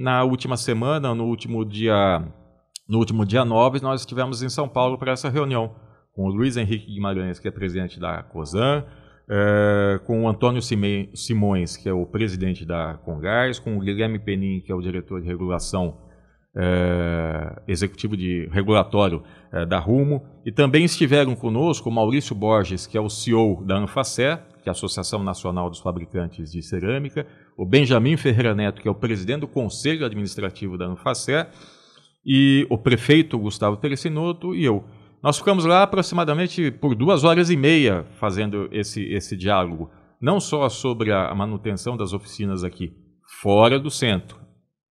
na última semana, no último dia, no último dia 9, nós estivemos em São Paulo para essa reunião com o Luiz Henrique Guimarães, que é presidente da COSAN, é, com o Antônio Simões, que é o presidente da Congás, com o Guilherme Penin, que é o diretor de regulação é, executivo de regulatório é, da Rumo, e também estiveram conosco o Maurício Borges, que é o CEO da Anfacé, que é a Associação Nacional dos Fabricantes de Cerâmica, o Benjamin Ferreira Neto, que é o presidente do Conselho Administrativo da Anfacé, e o prefeito Gustavo Teresinoto e eu. Nós ficamos lá aproximadamente por duas horas e meia fazendo esse, esse diálogo, não só sobre a manutenção das oficinas aqui fora do centro,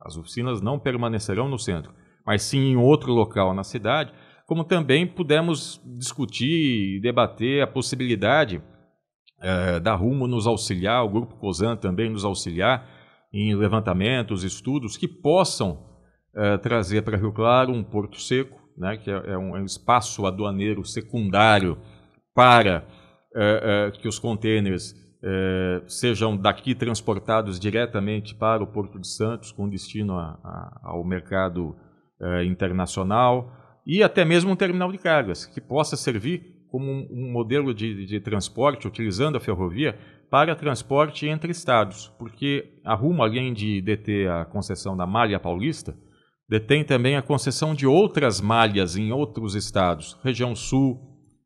as oficinas não permanecerão no centro, mas sim em outro local na cidade, como também pudemos discutir e debater a possibilidade é, da Rumo nos auxiliar, o Grupo COSAN também nos auxiliar em levantamentos, estudos que possam é, trazer para Rio Claro um porto seco, né, que é, é um, é um, espaço aduaneiro secundário para é, é, que os contêineres sejam daqui transportados diretamente para o Porto de Santos, com destino a, a, ao mercado internacional, e até mesmo um terminal de cargas, que possa servir como um modelo de, de transporte, utilizando a ferrovia, para transporte entre estados, porque a Rumo, além de deter a concessão da Malha Paulista, detém também a concessão de outras malhas em outros estados, região sul,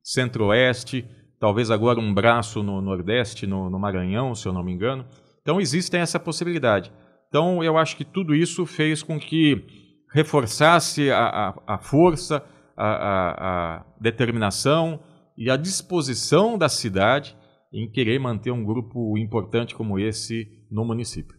centro-oeste, talvez agora um braço no Nordeste, no, no, Maranhão, se eu não me engano. Então, existe essa possibilidade. Então, eu acho que tudo isso fez com que reforçasse a, a, a força, a, a determinação e a disposição da cidade em querer manter um grupo importante como esse no município.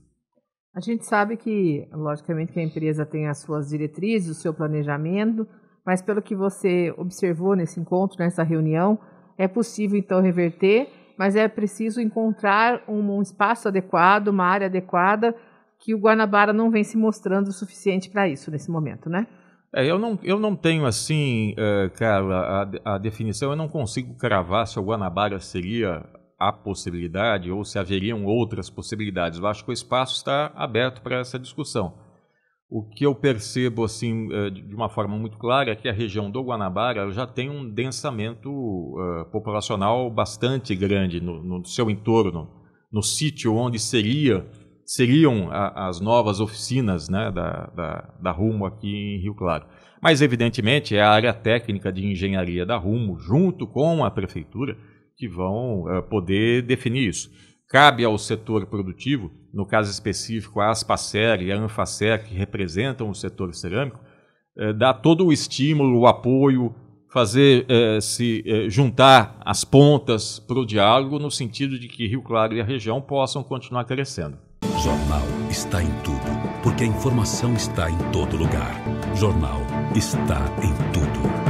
A gente sabe que, logicamente, que a empresa tem as suas diretrizes, o seu planejamento, mas pelo que você observou nesse encontro, nessa reunião, é possível então reverter, mas é preciso encontrar um, um espaço adequado, uma área adequada, que o Guanabara não vem se mostrando o suficiente para isso nesse momento, né? É, eu, não, eu não tenho assim, é, cara, a, a definição, eu não consigo cravar se o Guanabara seria a possibilidade ou se haveriam outras possibilidades. Eu acho que o espaço está aberto para essa discussão. O que eu percebo assim é, de uma forma muito clara é que a região do Guanabara já tem um densamento uh, populacional bastante grande no, no, seu entorno, no sítio onde seria seriam a, as novas oficinas né, da, da, da Rumo aqui em Rio Claro. Mas, evidentemente, é a área técnica de engenharia da Rumo, junto com a prefeitura, que vão uh, poder definir isso. Cabe ao setor produtivo, no caso específico a Aspacer e a Anfacer, que representam o setor cerâmico, uh, dar todo o estímulo, o apoio, fazer uh, se juntar as pontas para o diálogo, no sentido de que Rio Claro e a região possam continuar crescendo. Jornal está em tudo, porque a informação está em todo lugar. Jornal está em tudo.